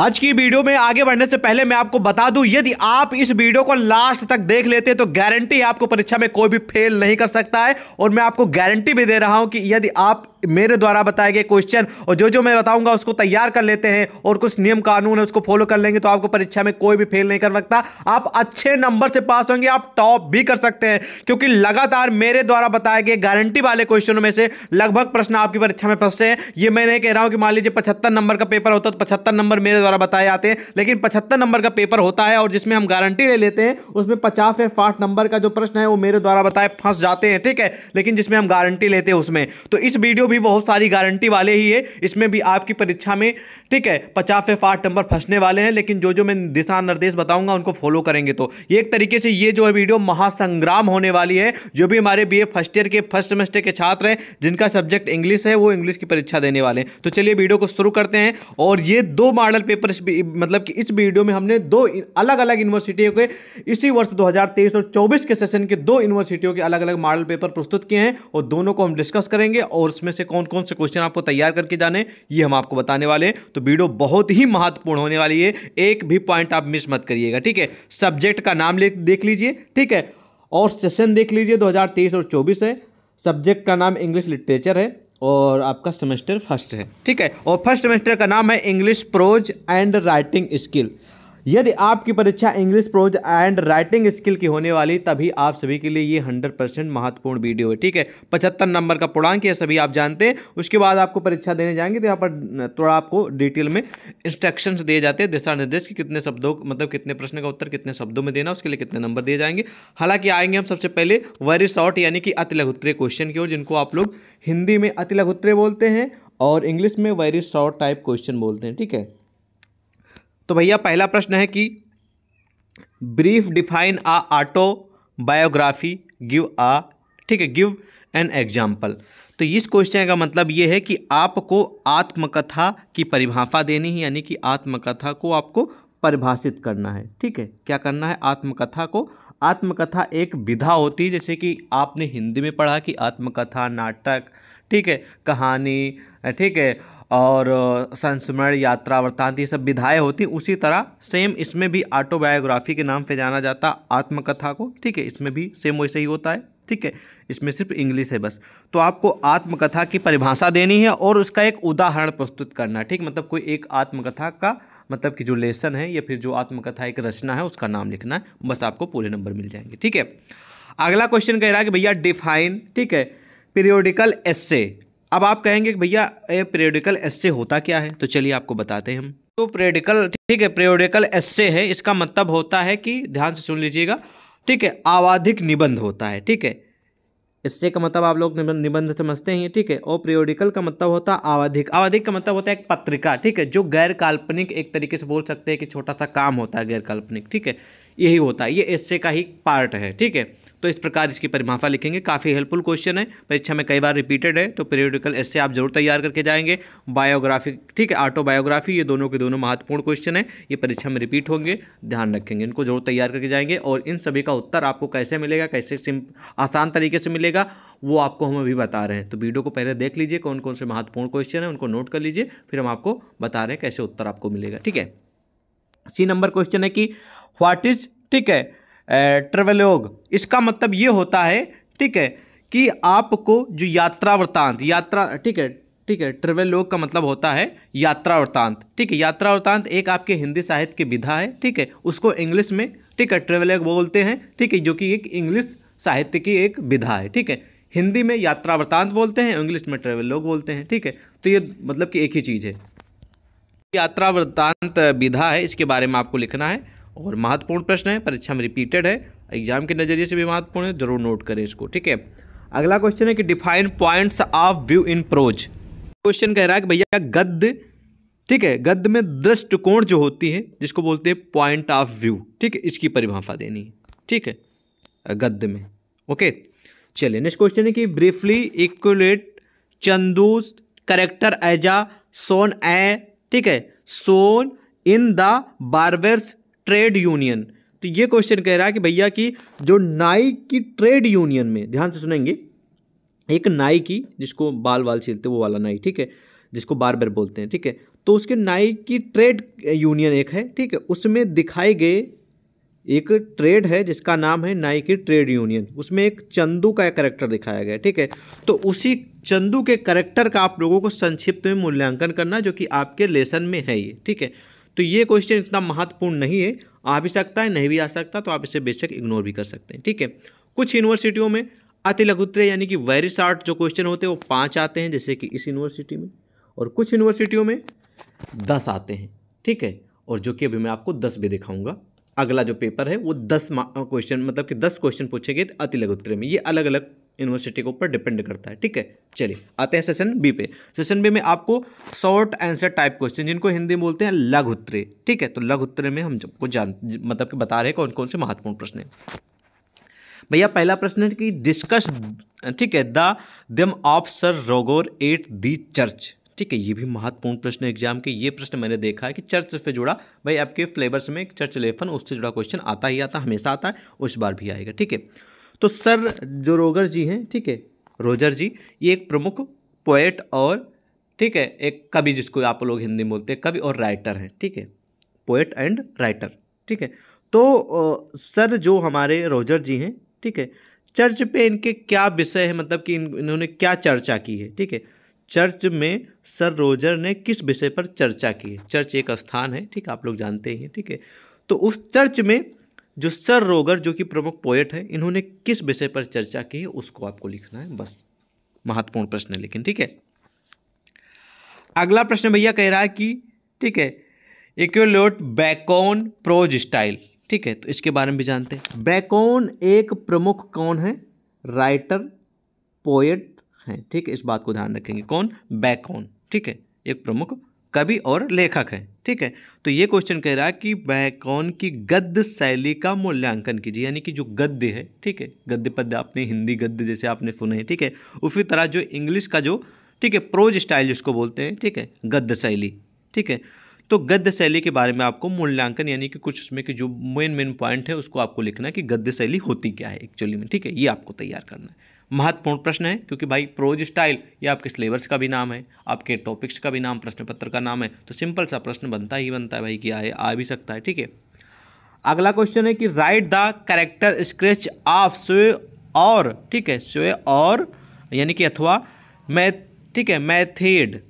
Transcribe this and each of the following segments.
आज की वीडियो में आगे बढ़ने से पहले मैं आपको बता दूं यदि आप इस वीडियो को लास्ट तक देख लेते हैं तो गारंटी आपको परीक्षा में कोई भी फेल नहीं कर सकता है और मैं आपको गारंटी भी दे रहा हूं कि यदि आप मेरे द्वारा बताए गए क्वेश्चन और जो जो मैं बताऊंगा उसको तैयार कर लेते हैं और कुछ नियम कानून है उसको फॉलो कर लेंगे तो आपको परीक्षा में कोई भी फेल नहीं कर सकता आप अच्छे नंबर से पास होंगे आप टॉप भी कर सकते हैं क्योंकि लगातार मेरे द्वारा बताए गए गारंटी वाले क्वेश्चनों में से लगभग प्रश्न आपकी परीक्षा में फंसते हैं ये मैं नहीं कह रहा हूँ कि मान लीजिए पचहत्तर नंबर का पेपर होता तो पचहत्तर नंबर मेरे द्वारा बताए जाते हैं लेकिन पचहत्तर नंबर का पेपर होता है और जिसमें हम गारंटी ले लेते हैं उसमें पचास या साठ नंबर का जो प्रश्न है वो मेरे द्वारा बताए फंस जाते हैं ठीक है लेकिन जिसमें हम गारंटी लेते हैं उसमें तो इस वीडियो भी बहुत सारी गारंटी वाले ही है इसमें भी आपकी परीक्षा में ठीक है पचास पे पार्ट नंबर फंसने वाले हैं लेकिन जो जो मैं दिशा निर्देश बताऊंगा उनको फॉलो करेंगे तो ये एक तरीके से ये जो है वीडियो महासंग्राम होने वाली है जो भी हमारे बी फर्स्ट ईयर के फर्स्ट सेमेस्टर के छात्र हैं जिनका सब्जेक्ट इंग्लिश है वो इंग्लिश की परीक्षा देने वाले हैं तो चलिए वीडियो को शुरू करते हैं और ये दो मॉडल पेपर मतलब कि इस वीडियो में हमने दो अलग अलग यूनिवर्सिटियों के इसी वर्ष दो और चौबीस के सेशन के दो यूनिवर्सिटियों के अलग अलग मॉडल पेपर प्रस्तुत किए हैं और दोनों को हम डिस्कस करेंगे और उसमें से कौन कौन से क्वेश्चन आपको तैयार करके जाने ये हम आपको बताने वाले हैं तो वीडियो बहुत ही महत्वपूर्ण होने वाली है एक भी पॉइंट आप मिस मत करिएगा ठीक है सब्जेक्ट का नाम ले देख लीजिए ठीक है और सेशन देख लीजिए 2023 और 24 है सब्जेक्ट का नाम इंग्लिश लिटरेचर है और आपका सेमेस्टर फर्स्ट है ठीक है और फर्स्ट सेमेस्टर का नाम है English prose and writing skill यदि आपकी परीक्षा English prose and writing skill की होने वाली तभी आप सभी के लिए ये हंड्रेड परसेंट महत्वपूर्ण वीडियो है ठीक है पचहत्तर नंबर का पूर्णांक ये सभी आप जानते हैं उसके बाद आपको परीक्षा देने जाएंगे तो यहाँ पर थोड़ा आपको डिटेल में इंस्ट्रक्शंस दिए जाते हैं दिशा निर्देश कि कितने शब्दों मतलब कितने प्रश्न का उत्तर कितने शब्दों में देना उसके लिए कितने नंबर दिए जाएंगे हालांकि आएंगे हम सबसे पहले वेरी शॉर्ट यानी कि अति लघुत्तरीय क्वेश्चन की ओर जिनको आप लोग हिंदी में अति लघुत्तरीय बोलते हैं और इंग्लिश में वेरी शॉर्ट टाइप क्वेश्चन बोलते हैं ठीक है तो भैया पहला प्रश्न है कि brief define a autobiography give a ठीक है गिव एन एग्जाम्पल तो इस क्वेश्चन का मतलब ये है कि आपको आत्मकथा की परिभाषा देनी है यानी कि आत्मकथा को आपको परिभाषित करना है ठीक है क्या करना है आत्मकथा को आत्मकथा एक विधा होती है जैसे कि आपने हिंदी में पढ़ा कि आत्मकथा नाटक ठीक है कहानी ठीक है और संस्मरण यात्रा वर्तांत ये सब विधाएँ होती उसी तरह सेम इसमें भी ऑटोबायोग्राफी के नाम से जाना जाता आत्मकथा को ठीक है इसमें भी सेम वैसे ही होता है ठीक है इसमें सिर्फ इंग्लिश है बस तो आपको आत्मकथा की परिभाषा देनी है और उसका एक उदाहरण प्रस्तुत करना है ठीक मतलब कोई एक आत्मकथा का मतलब कि जो लेसन है या फिर जो आत्मकथा एक रचना है उसका नाम लिखना है बस आपको पूरे नंबर मिल जाएंगे ठीक है अगला क्वेश्चन कह रहा है कि भैया डिफाइन ठीक है पीरियोडिकल एस्से अब आप कहेंगे भैया ये पेरियोडिकल एस्से होता क्या है तो चलिए आपको बताते हैं हम तो पेरियोडिकल ठीक है पेरियोडिकल एस्से है इसका मतलब होता है कि ध्यान से सुन लीजिएगा ठीक है आवाधिक निबंध होता है ठीक है इससे का मतलब आप लोग निबंध समझते हैं ठीक है और पेरियोडिकल का मतलब होता है आवाधिक आवाधिक का मतलब होता है एक पत्रिका ठीक है जो गैर काल्पनिक एक तरीके से बोल सकते हैं कि छोटा सा काम होता है गैर काल्पनिक ठीक है यही होता है ये एस्से का ही पार्ट है ठीक है तो इस प्रकार इसकी परिभाषा लिखेंगे काफ़ी हेल्पफुल क्वेश्चन है परीक्षा में कई बार रिपीटेड है तो पीरियोडिकल इससे आप जरूर तैयार करके जाएंगे बायोग्राफी ठीक है ऑटोबायोग्राफी ये दोनों के दोनों महत्वपूर्ण क्वेश्चन है ये परीक्षा में रिपीट होंगे ध्यान रखेंगे इनको जरूर तैयार करके जाएंगे और इन सभी का उत्तर आपको कैसे मिलेगा कैसे आसान तरीके से मिलेगा वो आपको हम अभी बता रहे हैं तो वीडियो को पहले देख लीजिए कौन कौन से महत्वपूर्ण क्वेश्चन है उनको नोट कर लीजिए फिर हम आपको बता रहे हैं कैसे उत्तर आपको मिलेगा ठीक है सी नंबर क्वेश्चन है कि व्हाट इज ठीक है ट्रेवलोग इसका मतलब ये होता है ठीक है कि आपको जो यात्रा वृतांत यात्रा ठीक है ठीक है ट्रेवलोग का मतलब होता है यात्रा वृतांत ठीक है यात्रा वृतांत एक आपके हिंदी साहित्य की विधा है ठीक है उसको इंग्लिश में ठीक है ट्रेवलोग बोलते हैं ठीक है जो कि एक इंग्लिश साहित्य की एक विधा है ठीक है हिंदी में यात्रा वृतांत बोलते हैं इंग्लिश में ट्रेवलोग बोलते हैं ठीक है तो ये मतलब कि एक ही चीज़ है यात्रा वृतांत विधा है इसके बारे में आपको लिखना है और महत्वपूर्ण प्रश्न है परीक्षा में रिपीटेड है एग्जाम के नज़रिए से भी महत्वपूर्ण है जरूर नोट करें इसको ठीक है अगला क्वेश्चन है कि define points of view in prose question कह रहा है कि भैया गद्य ठीक है गद्य में दृष्टिकोण जो होती है जिसको बोलते हैं पॉइंट ऑफ व्यू ठीक है इसकी परिभाषा देनी है ठीक है गद्य में ओके चलिए नेक्स्ट क्वेश्चन है कि ब्रीफली इक्वलेट चंदूस करेक्टर एजा सोन ए ठीक है सोन in the barber's trade union तो ये क्वेश्चन कह रहा है कि भैया कि जो नाई की ट्रेड यूनियन में ध्यान से सुनेंगे एक नाई की जिसको बाल बाल छीलते वो वाला नाई ठीक है जिसको बार बार बोलते हैं ठीक है तो उसके नाई की ट्रेड यूनियन एक है ठीक है उसमें दिखाई गए एक ट्रेड है जिसका नाम है नाई की ट्रेड यूनियन उसमें एक चंदू का करेक्टर दिखाया गया ठीक है तो उसी चंदू के करेक्टर का आप लोगों को संक्षिप्त में मूल्यांकन करना जो कि आपके लेसन में है ये ठीक है तो ये क्वेश्चन इतना महत्वपूर्ण नहीं है आ भी सकता है नहीं भी आ सकता तो आप इसे बेशक इग्नोर भी कर सकते हैं ठीक है कुछ यूनिवर्सिटियों में अति लघुत्तरीय यानी कि वेरी शार्ट जो क्वेश्चन होते हैं वो पाँच आते हैं जैसे कि इस यूनिवर्सिटी में और कुछ यूनिवर्सिटियों में दस आते हैं ठीक है और जो कि अभी मैं आपको दस भी दिखाऊंगा अगला जो पेपर है वो दस क्वेश्चन मतलब कि दस क्वेश्चन पूछे गए अति लघुत्तरीय में ये अलग अलग यूनिवर्सिटी के ऊपर डिपेंड करता है ठीक है चलिए आते हैं सेशन बी पे सेशन बी में आपको शॉर्ट आंसर टाइप क्वेश्चन जिनको हिंदी में बोलते हैं लघ उत्तरे ठीक है तो लघ उत्तरे में हम जब जान मतलब कि बता रहे कौन कौन से महत्वपूर्ण प्रश्न है भैया पहला प्रश्न है कि डिस्कस ठीक है द दम of Sir Roger at the church ठीक है ये भी महत्वपूर्ण प्रश्न एग्जाम के ये प्रश्न मैंने देखा है कि चर्च से जुड़ा भाई आपके फ्लेवर्स में चर्च लेफन उससे जुड़ा क्वेश्चन आता ही आता हमेशा आता है उस बार भी आएगा ठीक है तो सर जो रोगर जी हैं ठीक है रोजर जी ये एक प्रमुख पोएट और ठीक है एक कवि जिसको आप लोग हिंदी में बोलते हैं कवि और राइटर हैं ठीक है पोएट एंड राइटर ठीक है तो सर जो हमारे रोजर जी हैं ठीक है चर्च पे इनके क्या विषय है मतलब कि इन, इन्होंने क्या चर्चा की है ठीक है चर्च में सर रोजर ने किस विषय पर चर्चा की है चर्च एक स्थान है ठीक है आप लोग जानते ही हैं ठीक है तो उस चर्च में जो सर रोगर जो कि प्रमुख पोएट है इन्होंने किस विषय पर चर्चा की है उसको आपको लिखना है बस महत्वपूर्ण प्रश्न है लेकिन ठीक है अगला प्रश्न भैया कह रहा है कि ठीक है इक्योलोट बैकोन प्रोज स्टाइल ठीक है तो इसके बारे में भी जानते हैं बैकोन एक प्रमुख कौन है राइटर पोएट हैं ठीक है इस बात को ध्यान रखेंगे कौन बैकोन ठीक है एक प्रमुख कवि और लेखक हैं ठीक है तो ये क्वेश्चन कह रहा है कि बैकॉन की गद्य शैली का मूल्यांकन कीजिए यानी कि जो गद्य है ठीक है गद्य पद्य आपने हिंदी गद्य जैसे आपने सुने हैं ठीक है उसी तरह जो इंग्लिश का जो ठीक है प्रोज स्टाइल जिसको बोलते हैं ठीक है गद्य शैली ठीक है तो गद्य शैली के बारे में आपको मूल्यांकन यानी कि कुछ उसमें के जो मेन मेन पॉइंट है उसको आपको लिखना है कि गद्य शैली होती क्या है एक्चुअली में ठीक है ये आपको तैयार करना है महत्वपूर्ण प्रश्न है क्योंकि भाई प्रोज स्टाइल ये आपके सिलेबस का भी नाम है आपके टॉपिक्स का भी नाम प्रश्न पत्र का नाम है तो सिंपल सा प्रश्न बनता ही बनता है भाई कि आए आ भी सकता है ठीक है अगला क्वेश्चन है कि write the character sketch of स्वे और ठीक है स्वे और यानी कि अथवा मैथ ठीक है मैथेड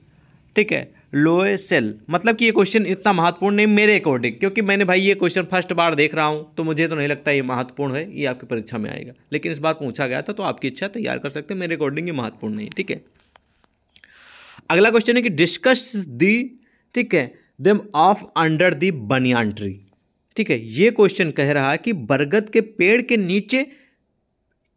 ठीक है लोए सेल मतलब कि ये क्वेश्चन इतना महत्वपूर्ण नहीं मेरे अकॉर्डिंग क्योंकि मैंने भाई ये क्वेश्चन फर्स्ट बार देख रहा हूँ तो मुझे तो नहीं लगता ये महत्वपूर्ण है ये आपकी परीक्षा में आएगा लेकिन इस बार पूछा गया था तो आपकी इच्छा तैयार कर सकते हैं मेरे अकॉर्डिंग ये महत्वपूर्ण नहीं ठीक है अगला क्वेश्चन है कि डिस्कस दी ठीक है them of under the banyan tree ठीक है ये क्वेश्चन कह रहा है कि बरगद के पेड़ के नीचे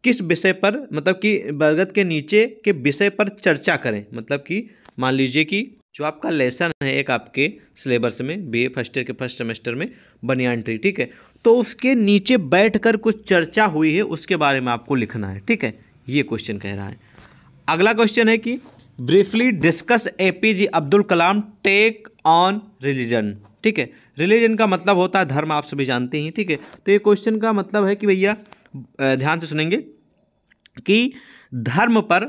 किस विषय पर मतलब कि बरगद के नीचे के विषय पर चर्चा करें मतलब कि मान लीजिए कि जो आपका लेसन है एक आपके सिलेबस में बी ए फर्स्ट ईयर के फर्स्ट सेमेस्टर में बनियान ट्री ठीक है तो उसके नीचे बैठकर कुछ चर्चा हुई है उसके बारे में आपको लिखना है ठीक है ये क्वेश्चन कह रहा है अगला क्वेश्चन है कि briefly discuss A P J Abdul Kalam take on religion ठीक है रिलीजन का मतलब होता है धर्म आप सभी जानते हैं ठीक है तो ये क्वेश्चन का मतलब है कि भैया ध्यान से सुनेंगे कि धर्म पर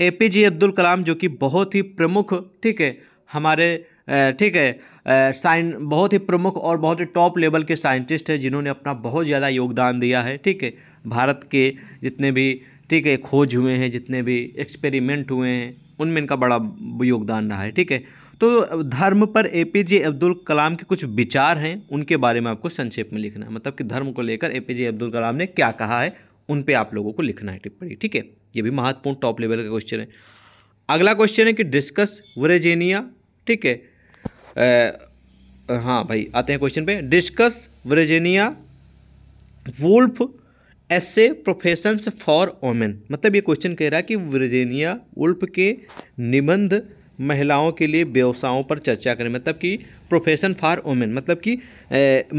ए पी जे अब्दुल कलाम जो कि बहुत ही प्रमुख ठीक है हमारे ठीक है साइन बहुत ही प्रमुख और बहुत ही टॉप लेवल के साइंटिस्ट हैं जिन्होंने अपना बहुत ज़्यादा योगदान दिया है ठीक है भारत के जितने भी ठीक है खोज हुए हैं जितने भी एक्सपेरिमेंट हुए हैं उनमें इनका बड़ा योगदान रहा है ठीक है तो धर्म पर ए पी जे अब्दुल कलाम के कुछ विचार हैं उनके बारे में आपको संक्षेप में लिखना है मतलब कि धर्म को लेकर ए पी जे अब्दुल कलाम ने क्या कहा है उन पर आप लोगों को लिखना है टिप्पणी ठीक है ये भी महत्वपूर्ण टॉप लेवल का क्वेश्चन है अगला क्वेश्चन है कि डिस्कस वरेजेनिया ठीक है आ, हाँ भाई आते हैं क्वेश्चन पे discuss Virginia Woolf essay professions for women मतलब ये क्वेश्चन कह रहा है कि वरेजेनिया वुल्फ के निबंध महिलाओं के लिए व्यवसायों पर चर्चा करें मतलब कि प्रोफेशन फॉर ओमेन मतलब कि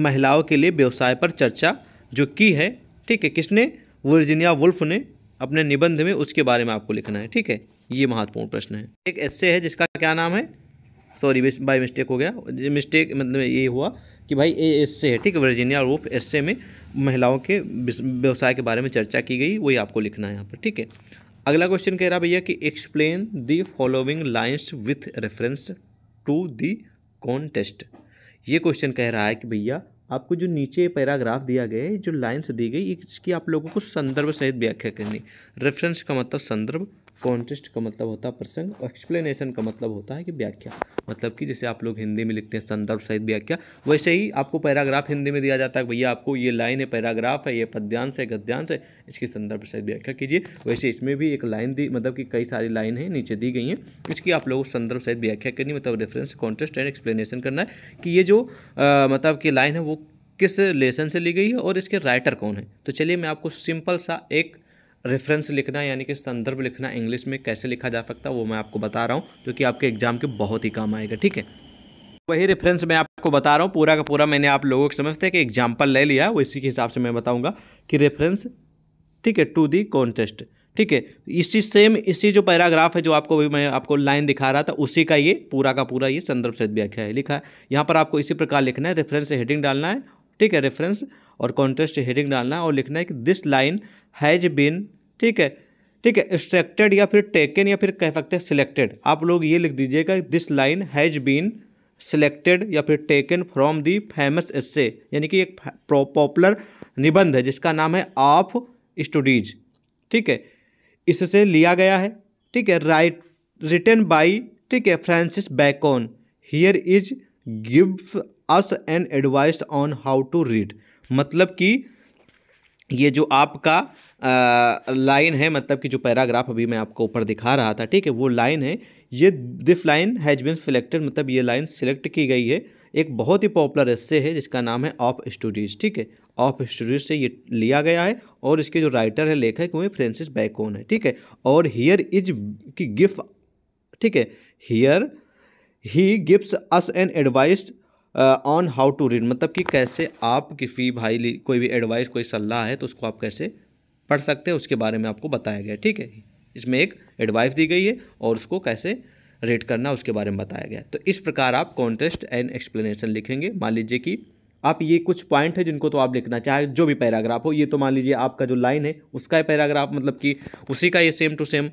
महिलाओं के लिए व्यवसाय पर चर्चा जो की है ठीक है किसने वर्जिनिया वुल्फ ने अपने निबंध में उसके बारे में आपको लिखना है ठीक है ये महत्वपूर्ण प्रश्न है एक ऐसे है जिसका क्या नाम है सॉरी बाई मिस्टेक हो गया मिस्टेक मतलब ये हुआ कि भाई ए एस से है ठीक है वर्जीनिया रूफ एस से में महिलाओं के व्यवसाय के बारे में चर्चा की गई वही आपको लिखना है यहाँ पर ठीक है अगला क्वेश्चन कह रहा भैया कि explain the following lines with reference to the context ये क्वेश्चन कह रहा है कि भैया आपको जो नीचे पैराग्राफ दिया गया है जो लाइन्स दी गई इसकी आप लोगों को संदर्भ सहित व्याख्या करनी रेफरेंस का मतलब संदर्भ कॉन्टेस्ट का मतलब होता है प्रसंग और एक्सप्लेनेशन का मतलब होता है कि व्याख्या मतलब कि जैसे आप लोग हिंदी में लिखते हैं संदर्भ सहित व्याख्या वैसे ही आपको पैराग्राफ हिंदी में दिया जाता है भैया आपको ये लाइन है पैराग्राफ है ये पद्यांश है गद्यांश है इसकी संदर्भ सहित व्याख्या कीजिए वैसे इसमें भी एक लाइन दी मतलब कि कई सारी लाइन है नीचे दी गई हैं इसकी आप लोगों को संदर्भ सहित व्याख्या करनी मतलब रेफरेंस कॉन्टेस्ट एंड एक्सप्लेनेशन करना है कि ये जो मतलब कि लाइन है वो किस लेसन से ली गई है और इसके राइटर कौन है तो चलिए मैं आपको सिंपल सा एक रेफरेंस लिखना यानी कि संदर्भ लिखना इंग्लिश में कैसे लिखा जा सकता है वो मैं आपको बता रहा हूँ जो कि आपके एग्जाम के बहुत ही काम आएगा ठीक है वही रेफरेंस मैं आपको बता रहा हूँ पूरा का पूरा मैंने आप लोगों को समझते हैं कि एग्जाम्पल ले लिया वो इसी के हिसाब से मैं बताऊँगा कि रेफरेंस ठीक है टू दी कॉन्टेस्ट ठीक है इसी सेम इसी जो पैराग्राफ है जो आपको भी मैं आपको लाइन दिखा रहा था उसी का ये पूरा का पूरा ये संदर्भ सहित व्याख्या है लिखा है यहाँ पर आपको इसी प्रकार लिखना है रेफरेंस हेडिंग डालना है ठीक है रेफरेंस और कॉन्टेस्ट हेडिंग डालना है और लिखना है कि दिस लाइन हैज़ बीन ठीक है ठीक है एक्सट्रैक्टेड या फिर टेकन या फिर कह सकते हैं सिलेक्टेड आप लोग ये लिख दीजिएगा this line has been selected या फिर taken from the famous essay यानी कि एक पॉपुलर निबंध है जिसका नाम है ऑफ स्टडीज ठीक है इससे लिया गया है ठीक है राइट रिटर्न बाई ठीक है Francis Bacon here is give us an advice on how to read मतलब कि ये जो आपका लाइन है मतलब कि जो पैराग्राफ अभी मैं आपको ऊपर दिखा रहा था ठीक है वो लाइन है ये this line has been selected मतलब ये लाइन सिलेक्ट की गई है एक बहुत ही पॉपुलर एस्से है जिसका नाम है ऑफ स्टूडीज ठीक है ऑफ स्टूडीज से ये लिया गया है और इसके जो राइटर है लेखक वो फ्रेंसिस बैकोन है ठीक है और हियर इज की गिफ्ट ठीक है here he gift us an advised on how to read मतलब कि कैसे आप किसी भाई कोई भी एडवाइस कोई सलाह है तो उसको आप कैसे पढ़ सकते हैं उसके बारे में आपको बताया गया ठीक है इसमें एक एडवाइस दी गई है और उसको कैसे रेट करना उसके बारे में बताया गया तो इस प्रकार आप कॉन्टेस्ट एंड एक्सप्लेनेशन लिखेंगे मान लीजिए कि आप ये कुछ पॉइंट है जिनको तो आप लिखना चाहे जो भी पैराग्राफ हो ये तो मान लीजिए आपका जो लाइन है उसका पैराग्राफ मतलब कि उसी का ये सेम टू सेम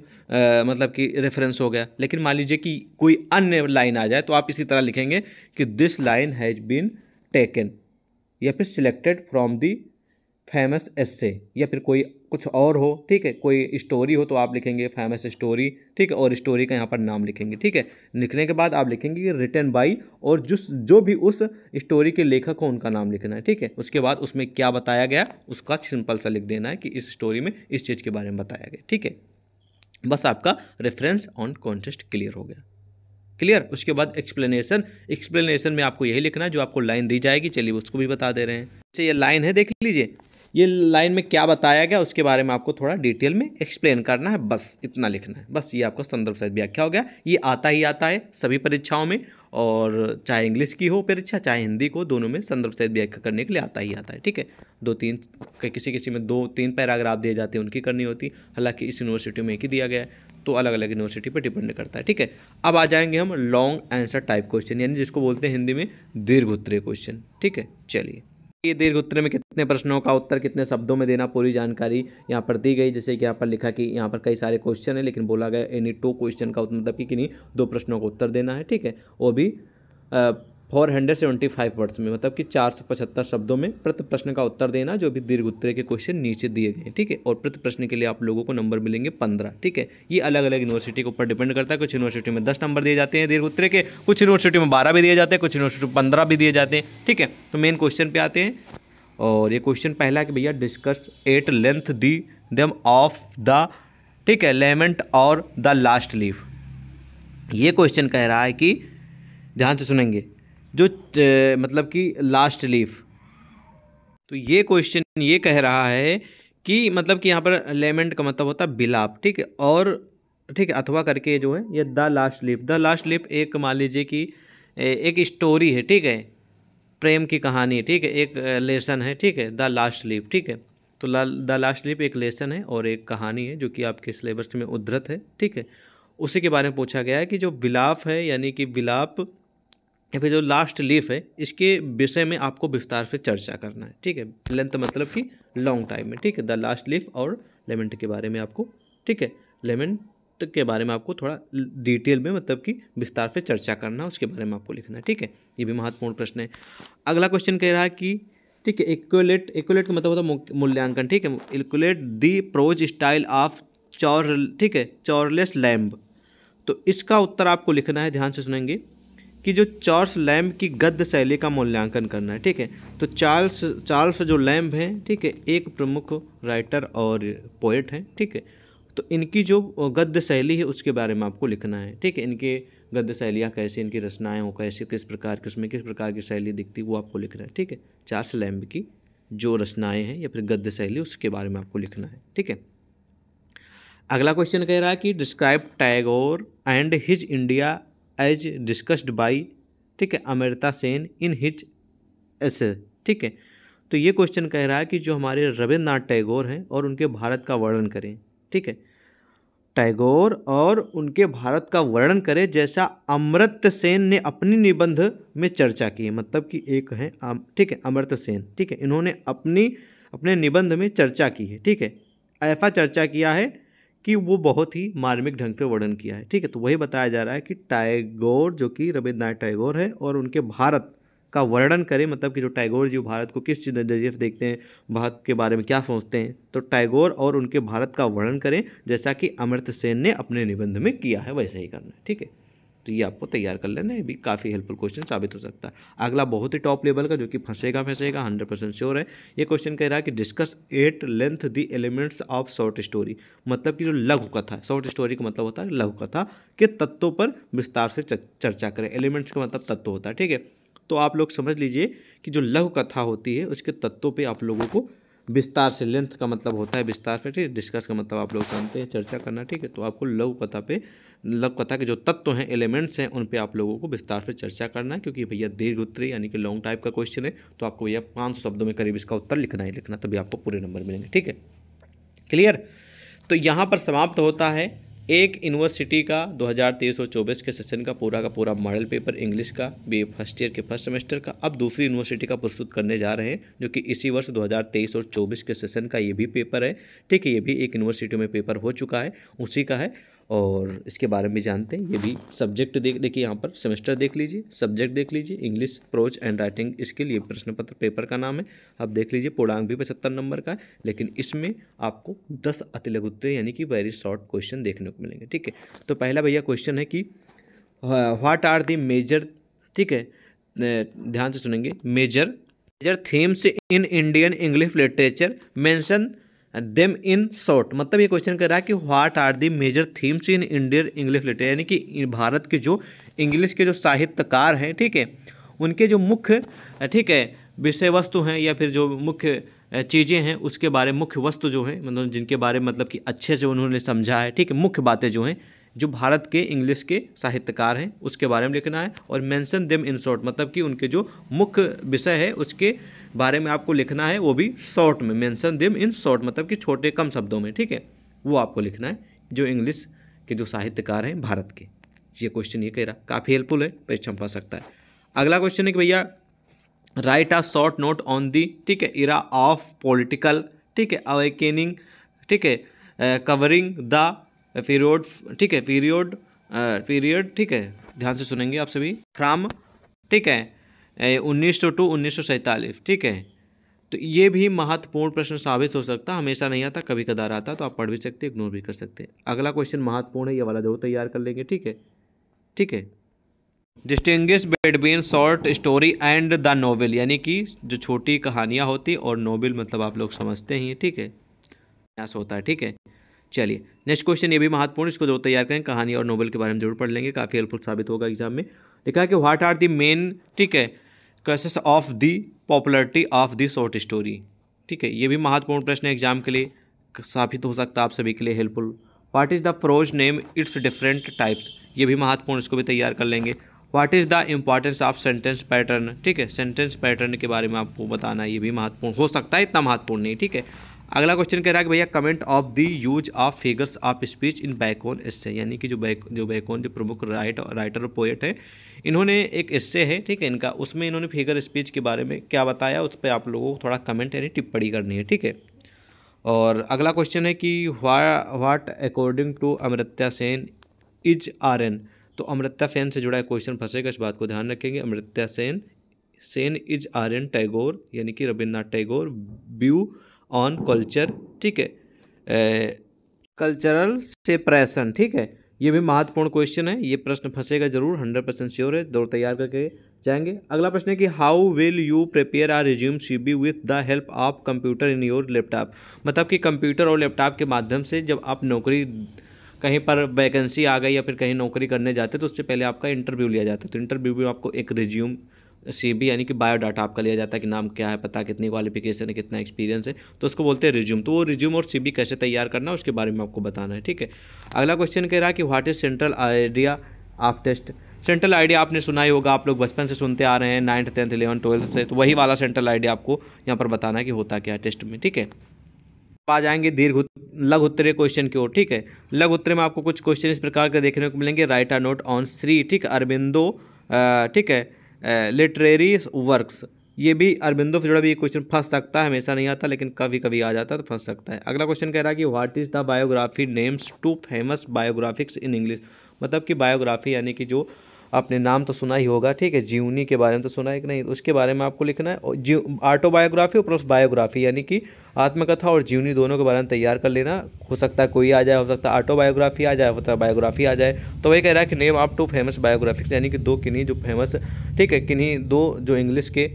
मतलब कि रेफरेंस हो गया लेकिन मान लीजिए कि कोई अन्य लाइन आ जाए तो आप इसी तरह लिखेंगे कि this line has been taken या फिर selected from the famous essay या फिर कोई कुछ और हो ठीक है कोई स्टोरी हो तो आप लिखेंगे फेमस स्टोरी ठीक है और स्टोरी का यहाँ पर नाम लिखेंगे ठीक है लिखने के बाद आप लिखेंगे रिटर्न बाई और जिस जो भी उस स्टोरी के लेखक हो उनका नाम लिखना है ठीक है उसके बाद उसमें क्या बताया गया उसका सिंपल सा लिख देना है कि इस स्टोरी में इस चीज़ के बारे में बताया गया ठीक है बस आपका रेफरेंस ऑन कॉन्टेस्ट क्लियर हो गया क्लियर उसके बाद एक्सप्लेनेशन एक्सप्लेनेशन में आपको यही लिखना है जो आपको लाइन दी जाएगी चलिए उसको भी बता दे रहे हैं अच्छा, ये लाइन है देख लीजिए ये लाइन में क्या बताया गया उसके बारे में आपको थोड़ा डिटेल में एक्सप्लेन करना है बस इतना लिखना है बस ये आपका संदर्भ सहित व्याख्या हो गया ये आता ही आता है सभी परीक्षाओं में और चाहे इंग्लिश की हो परीक्षा चाहे हिंदी को दोनों में संदर्भ सहित व्याख्या करने के लिए आता ही आता है ठीक है दो तीन किसी किसी में दो तीन पैराग्राफ दिए जाते हैं उनकी करनी होती हालांकि इस यूनिवर्सिटी में एक ही दिया गया है तो अलग अलग यूनिवर्सिटी पर डिपेंड करता है ठीक है अब आ जाएंगे हम लॉन्ग आंसर टाइप क्वेश्चन यानी जिसको बोलते हैं हिंदी में दीर्घ उत्तरीय क्वेश्चन ठीक है चलिए ये दीर्घ उत्तर में कितने प्रश्नों का उत्तर कितने शब्दों में देना पूरी जानकारी यहाँ पर दी गई जैसे कि यहाँ पर लिखा कि यहाँ पर कई सारे क्वेश्चन है लेकिन बोला गया एनी टू क्वेश्चन का मतलब कि किन्हीं दो प्रश्नों का उत्तर देना है ठीक है वो भी four hundred seventy five words में मतलब कि चार सौ पचहत्तर शब्दों में प्रति प्रश्न का उत्तर देना जो भी दीर्घ उत्तर के क्वेश्चन नीचे दिए गए ठीक है और प्रति प्रश्न के लिए आप लोगों को नंबर मिलेंगे पंद्रह ठीक है ये अलग अलग यूनिवर्सिटी के ऊपर डिपेंड करता है कुछ यूनिवर्सिटी में दस नंबर दिए जाते हैं दीर्घ उत्तर के कुछ यूनिवर्सिटी में बारह भी दिए जाते हैं कुछ यूनिवर्सिटी में पंद्रह भी दिए जाते हैं ठीक है तो मेन क्वेश्चन पर आते हैं और ये क्वेश्चन पहला कि भैया डिस्कस एट लेंथ दी दम ऑफ द ठीक है लेमेंट और द लास्ट लीफ ये क्वेश्चन कह रहा है कि ध्यान से सुनेंगे जो मतलब कि लास्ट लीफ तो ये क्वेश्चन ये कह रहा है कि मतलब कि यहाँ पर लेमेंट का मतलब होता है बिलाप ठीक है और ठीक है अथवा करके जो है ये the last leaf the last leaf एक मान लीजिए कि एक स्टोरी है ठीक है प्रेम की कहानी ठीक है एक लेसन है ठीक है द लास्ट लिप ठीक है तो ला द लास्ट लिप एक लेसन है और एक कहानी है जो कि आपके सिलेबस में उद्धृत है ठीक है उसी के बारे में पूछा गया है कि जो विलाप है यानी कि विलाप या फिर जो लास्ट लीफ है इसके विषय में आपको विस्तार से चर्चा करना है ठीक है लेंथ मतलब कि लॉन्ग टाइम में ठीक है द लास्ट लीफ और लेमेंट के बारे में आपको ठीक है लेमेंट के बारे में आपको थोड़ा डिटेल में मतलब कि विस्तार से चर्चा करना है उसके बारे में आपको लिखना है ठीक है ये भी महत्वपूर्ण प्रश्न है अगला क्वेश्चन कह रहा है कि ठीक है इक्वलेट इक्वलेट का मतलब होता है मूल्यांकन ठीक है evaluate the prose style of Chaucer ठीक है चौरलेस लैम्ब तो इसका उत्तर आपको लिखना है ध्यान से सुनेंगे कि जो चार्ल्स लैम्ब की गद्य शैली का मूल्यांकन करना है ठीक है तो चार्ल्स चार्ल्स जो लैम्ब हैं ठीक है एक प्रमुख राइटर और पोइट हैं ठीक है तो इनकी जो गद्य शैली है उसके बारे में आपको लिखना है ठीक है इनके गद्य शैलियाँ कैसे इनकी रचनाएँ हो कैसे किस प्रकार की उसमें किस प्रकार की शैली दिखती है वो आपको लिखना है ठीक है चार्ल्स लैम्ब की जो रचनाएँ हैं या फिर गद्य शैली उसके बारे में आपको लिखना है ठीक है अगला क्वेश्चन कह रहा है कि describe Tagore and his India as discussed by ठीक है Amrita Sen in his essay ठीक है तो ये क्वेश्चन कह रहा है कि जो हमारे रविन्द्रनाथ टैगोर हैं और उनके भारत का वर्णन करें ठीक है टैगोर और उनके भारत का वर्णन करें जैसा अमृत सेन ने अपनी निबंध में चर्चा की है मतलब कि एक है ठीक है अमृत सेन ठीक है इन्होंने अपनी अपने निबंध में चर्चा की है ठीक है ऐसा चर्चा किया है कि वो बहुत ही मार्मिक ढंग से वर्णन किया है ठीक है तो वही बताया जा रहा है कि टैगोर जो कि रविन्द्रनाथ टैगोर है और उनके भारत का वर्णन करें मतलब कि जो टैगोर जी भारत को किस नज़रिए से देखते हैं भारत के बारे में क्या सोचते हैं तो टैगोर और उनके भारत का वर्णन करें जैसा कि अमृत सेन ने अपने निबंध में किया है वैसे ही करना ठीक है तो ये आपको तैयार कर लेना है भी काफ़ी हेल्पफुल क्वेश्चन साबित हो सकता है अगला बहुत ही टॉप लेवल का जो कि फंसेगा फंसेगा हंड्रेड परसेंट श्योर है ये क्वेश्चन कह रहा है कि discuss at length the elements of short story मतलब कि जो लघु कथा शॉर्ट स्टोरी का मतलब होता है लघु कथा के तत्वों पर विस्तार से चर्चा करें एलिमेंट्स का मतलब तत्व होता है ठीक है तो आप लोग समझ लीजिए कि जो लघु कथा होती है उसके तत्वों पर आप लोगों को विस्तार से लेंथ का मतलब होता है विस्तार से ठीक है डिस्कस का मतलब आप लोग जानते हैं चर्चा करना ठीक है तो आपको लघु कथा पे मतलब कथा के जो तत्व हैं एलिमेंट्स हैं उन पे आप लोगों को विस्तार से चर्चा करना है क्योंकि भैया दीर्घ उत्तरी यानी कि लॉन्ग टाइप का क्वेश्चन है तो आपको भैया पाँच शब्दों में करीब इसका उत्तर लिखना ही लिखना तभी आपको पूरे नंबर मिलेंगे ठीक है क्लियर तो यहाँ पर समाप्त होता है एक यूनिवर्सिटी का 2023 और 24 के सेशन का पूरा का पूरा मॉडल पेपर इंग्लिश का बी फर्स्ट ईयर के फर्स्ट सेमेस्टर का अब दूसरी यूनिवर्सिटी का प्रस्तुत करने जा रहे हैं जो कि इसी वर्ष 2023 और 24 के सेशन का ये भी पेपर है ठीक है ये भी एक यूनिवर्सिटी में पेपर हो चुका है उसी का है और इसके बारे में जानते हैं ये भी सब्जेक्ट देख देखिए यहाँ पर सेमेस्टर देख लीजिए सब्जेक्ट देख लीजिए इंग्लिश प्रोच एंड राइटिंग इसके लिए प्रश्न पत्र पेपर का नाम है आप देख लीजिए पूर्णांक भी पचहत्तर नंबर का है लेकिन इसमें आपको दस अति अतिलघुत्तर यानी कि वेरी शॉर्ट क्वेश्चन देखने को मिलेंगे ठीक है तो पहला भैया क्वेश्चन है कि व्हाट आर दी मेजर ठीक है ध्यान से सुनेंगे major major themes in Indian English literature mention them in short मतलब ये क्वेश्चन कर रहा है कि what are the major themes in Indian English literature यानी कि भारत के जो इंग्लिश के जो साहित्यकार हैं ठीक है उनके जो मुख्य ठीक है विषय वस्तु हैं या फिर जो मुख्य चीज़ें हैं उसके बारे मुख्य वस्तु जो हैं मतलब जिनके बारे में मतलब कि अच्छे से उन्होंने समझा है ठीक है मुख्य बातें जो हैं जो भारत के इंग्लिश के साहित्यकार हैं उसके बारे में लिखना है और मेंशन देम इन शॉर्ट मतलब कि उनके जो मुख्य विषय है उसके बारे में आपको लिखना है वो भी शॉर्ट में मैंसन दिम इन शॉर्ट मतलब कि छोटे कम शब्दों में ठीक है वो आपको लिखना है जो इंग्लिश के जो साहित्यकार हैं भारत के ये क्वेश्चन ये कह रहा काफ़ी हेल्पफुल है परीक्षा पा सकता है अगला क्वेश्चन है कि भैया write a short note on the ठीक है इरा ऑफ पॉलिटिकल ठीक है अवेकेनिंग ठीक है कवरिंग द पीरियड ठीक है पीरियड पीरियड ठीक है ध्यान से सुनेंगे आप सभी फ्राम ठीक है उन्नीस सौ टू उन्नीस सौ सैंतालीस ठीक है तो ये भी महत्वपूर्ण प्रश्न साबित हो सकता हमेशा नहीं आता कभी कदार आता तो आप पढ़ भी सकते इग्नोर भी कर सकते अगला क्वेश्चन महत्वपूर्ण है ये वाला जरूर तैयार कर लेंगे ठीक है ठीक है distinguish between short story and the novel यानी कि जो छोटी कहानियाँ होती और नोवेल मतलब आप लोग समझते ही ठीक है प्रयास होता है ठीक है चलिए नेक्स्ट क्वेश्चन ये भी महत्वपूर्ण इसको जो तैयार करें कहानी और नोवेल के बारे में जरूर पढ़ लेंगे काफ़ी हेल्पफुल साबित होगा एग्जाम में लिखा है कि व्हाट आर दी मेन ठीक है causes of the popularity of the short story ठीक है ये भी महत्वपूर्ण प्रश्न एग्जाम के लिए साबित हो सकता है आप सभी के लिए helpful what is the prose name its different types ये भी महत्वपूर्ण इसको भी तैयार कर लेंगे what is the importance of sentence pattern ठीक है सेंटेंस पैटर्न के बारे में आपको बताना ये भी महत्वपूर्ण हो सकता है इतना महत्वपूर्ण नहीं ठीक है अगला क्वेश्चन कह रहा है कि भैया comment of the use of figures of speech in Bacon इससे यानी कि जो बैक जो बैकॉन जो प्रमुख राइट राइटर और पोएट है इन्होंने एक इससे है ठीक है इनका उसमें इन्होंने फिगर स्पीच के बारे में क्या बताया उस पर आप लोगों को थोड़ा कमेंट यानी टिप्पणी करनी है ठीक है और अगला क्वेश्चन है कि what according to Amartya Sen is R N तो अमृत्या सेन से जुड़ा क्वेश्चन फंसेगा इस बात को ध्यान रखेंगे Amartya Sen Sen is R N Tagore यानी कि Rabindranath Tagore view on culture ठीक है कल्चरल सेपरेशन ठीक है ये भी महत्वपूर्ण क्वेश्चन है ये प्रश्न फंसेगा जरूर हंड्रेड परसेंट श्योर है दौड़ तैयार करके जाएंगे अगला प्रश्न है कि how will you prepare your resume C V with the help of computer in your laptop मतलब कि कंप्यूटर और लैपटॉप के माध्यम से जब आप नौकरी कहीं पर वैकेंसी आ गई या फिर कहीं नौकरी करने जाते तो उससे पहले आपका इंटरव्यू लिया जाता है तो इंटरव्यू में आपको एक रिज्यूम बी यानी कि बायोडाटा आपका लिया जाता है कि नाम क्या है पता कितनी क्वालिफिकेशन है कितना एक्सपीरियंस है तो उसको बोलते हैं रिज्यूम तो वो रिज्यूम और सी कैसे तैयार करना है उसके बारे में आपको बताना है ठीक है अगला क्वेश्चन कह रहा है कि what is central idea of test central idea आपने सुना ही होगा आप लोग बचपन से सुनते आ रहे हैं नाइन्थ टेंथ इलेवन ट्वेल्थ से तो वही वाला सेंट्रल आइडिया आपको यहाँ पर बताना है कि होता क्या है टेस्ट में ठीक है आ जाएंगे दीर्घ लघ उत्तरे क्वेश्चन की ओर ठीक है लघ उत्तरे में आपको कुछ क्वेश्चन इस प्रकार के देखने को मिलेंगे write a note on Shri ठीक अरविंदो ठीक है लिटरेरी वर्क्स ये भी अरबिंदो से जुड़ा भी ये क्वेश्चन फंस सकता है हमेशा नहीं आता लेकिन कभी कभी आ जाता तो फंस सकता है अगला क्वेश्चन कह रहा है कि what is the biography names two famous biographies in English मतलब कि बायोग्राफी यानी कि जो आपने नाम तो सुना ही होगा ठीक है जीवनी के बारे में तो सुना है कि नहीं तो उसके बारे में आपको लिखना है और जीव ऑटोबायोग्राफी और बायोग्राफी यानी कि आत्मकथा और जीवनी दोनों के बारे में तैयार कर लेना हो सकता है कोई आ जाए हो सकता है ऑटोबायोग्राफी आ जाए हो सकता है बायोग्राफी आ जाए तो वही कह रहा है कि नेम आप टू फेमस बायोग्राफिक्स यानी कि दो किन्हीं जो फेमस ठीक है किन्हीं दो जो इंग्लिश के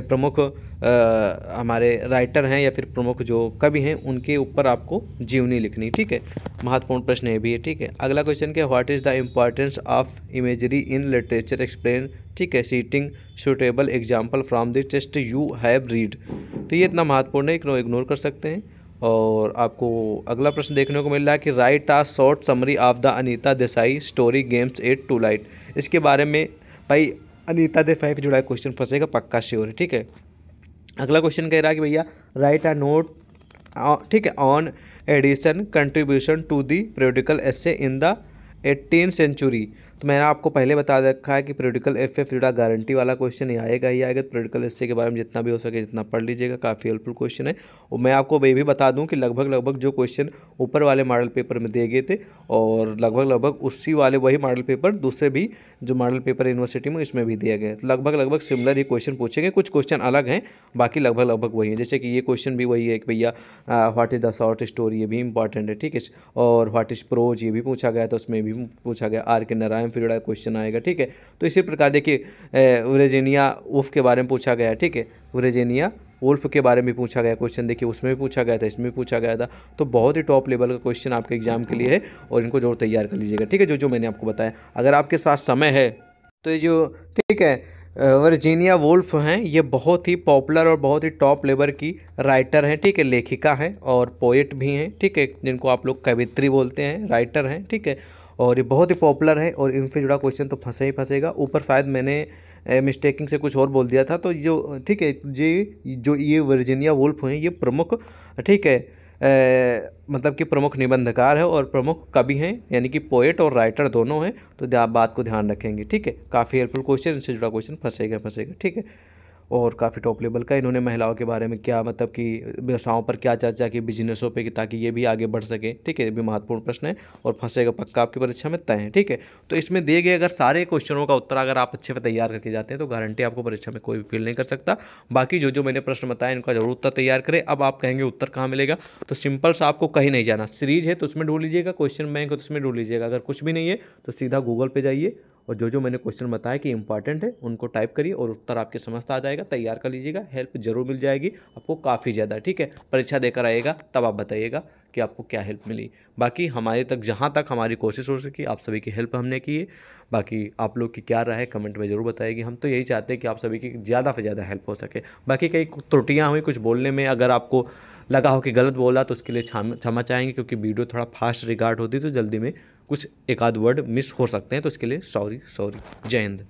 प्रमुख आ, हमारे राइटर हैं या फिर प्रमुख जो कवि हैं उनके ऊपर आपको जीवनी लिखनी ठीक है महत्वपूर्ण प्रश्न ये भी है ठीक है अगला क्वेश्चन क्या what is the importance of imagery in literature explain ठीक है citing suitable example from the text you have read तो ये इतना महत्वपूर्ण है कि इग्नोर कर सकते हैं और आपको अगला प्रश्न देखने को मिल रहा है कि write a short summary of the Anita Desai story games at twilight इसके बारे में भाई अनिता देसाई के जुड़ा क्वेश्चन फंसेगा पक्का श्योर है ठीक है अगला क्वेश्चन कह रहा है कि भैया राइट अ नोट ठीक है on Addison contribution to the political essay in the eighteen century तो मैंने आपको पहले बता रखा है कि प्रोडिकल एफ एफ जुड़ा गारंटी वाला क्वेश्चन ही आएगा ही आएगा तो प्रोडिकल एस के बारे में जितना भी हो सके जितना पढ़ लीजिएगा काफ़ी हेल्पफुल क्वेश्चन है और मैं आपको ये भी बता दूँ कि लगभग लगभग जो क्वेश्चन ऊपर वाले मॉडल पेपर में दिए गए थे और लगभग लगभग उसी वाले वही मॉडल पेपर दूसरे भी जो मॉडल पेपर यूनिवर्सिटी में इसमें भी दिया गया तो लगभग लगभग सिमिलर ही क्वेश्चन पूछेंगे कुछ क्वेश्चन अलग हैं बाकी लगभग लगभग वही हैं जैसे कि ये क्वेश्चन भी वही है कि भैया what is the short story ये भी इंपॉर्टेंट है ठीक है और व्हाट इज़ प्रोज ये भी पूछा गया था उसमें भी पूछा गया आर के नारायण पीरियड का क्वेश्चन आएगा ठीक है तो इसी प्रकार देखिए वरेजेनिया उफ के बारे में पूछा गया ठीक है वरेजेनिया उल्फ के बारे में पूछा गया क्वेश्चन देखिए उसमें भी पूछा गया था इसमें भी पूछा गया था तो बहुत ही टॉप लेवल का क्वेश्चन आपके एग्जाम के लिए है और इनको जरूर तैयार कर लीजिएगा ठीक है जो जो मैंने आपको बताया अगर आपके साथ समय है तो ये जो ठीक है वर्जीनिया वोल्फ हैं ये बहुत ही पॉपुलर और बहुत ही टॉप लेवल की राइटर हैं ठीक है लेखिका हैं और पोइट भी हैं ठीक है जिनको आप लोग कवित्री बोलते हैं राइटर हैं ठीक है और ये बहुत ही पॉपुलर है और इनसे जुड़ा क्वेश्चन तो फंसे ही फंसेगा ऊपर शायद मैंने मिस्टेकिंग से कुछ और बोल दिया था तो जो ठीक है ये जो ये वर्जीनिया वुल्फ हैं ये प्रमुख ठीक है ए, मतलब कि प्रमुख निबंधकार है और प्रमुख कवि हैं यानी कि पोएट और राइटर दोनों हैं तो आप बात को ध्यान रखेंगे ठीक है काफ़ी हेल्पफुल क्वेश्चन इनसे जुड़ा क्वेश्चन फंसेगा फंसेगा ठीक है और काफ़ी टॉप लेवल का इन्होंने महिलाओं के बारे में क्या मतलब कि व्यवसायों पर क्या चर्चा की बिजनेसों पर ताकि ये भी आगे बढ़ सके ठीक है ये भी महत्वपूर्ण प्रश्न है और फंसेगा पक्का आपकी परीक्षा में तय है ठीक है तो इसमें दिए गए अगर सारे क्वेश्चनों का उत्तर अगर आप अच्छे से तैयार करके जाते हैं तो गारंटी आपको परीक्षा में कोई भी फील नहीं कर सकता बाकी जो जो मैंने प्रश्न बताया इनका जरूर उत्तर तैयार करें अब आप कहेंगे उत्तर कहाँ मिलेगा तो सिंपल सा आपको कहीं नहीं जाना सीरीज है तो उसमें ढूंढ लीजिएगा क्वेश्चन बैंक है तो उसमें ढूंढ लीजिएगा अगर कुछ भी नहीं है तो सीधा गूगल पर जाइए और जो जो मैंने क्वेश्चन बताया कि इंपॉर्टेंट है उनको टाइप करिए और उत्तर आपके समझ आ जाएगा तैयार कर लीजिएगा हेल्प जरूर मिल जाएगी आपको काफ़ी ज़्यादा ठीक है परीक्षा देकर आइएगा तब आप बताइएगा कि आपको क्या हेल्प मिली बाकी हमारे तक जहाँ तक हमारी कोशिश हो सकी आप सभी की हेल्प हमने की है बाकी आप लोग की क्या राय है कमेंट में ज़रूर बताएगी हम तो यही चाहते हैं कि आप सभी की ज़्यादा से ज़्यादा हेल्प हो सके बाकी कई त्रुटियाँ हुई कुछ बोलने में अगर आपको लगा हो कि गलत बोला तो उसके लिए क्षमा चाहेंगे क्योंकि वीडियो थोड़ा फास्ट रिगार्ड होती तो जल्दी में कुछ एक आध वर्ड मिस हो सकते हैं तो इसके लिए सॉरी सॉरी जय हिंद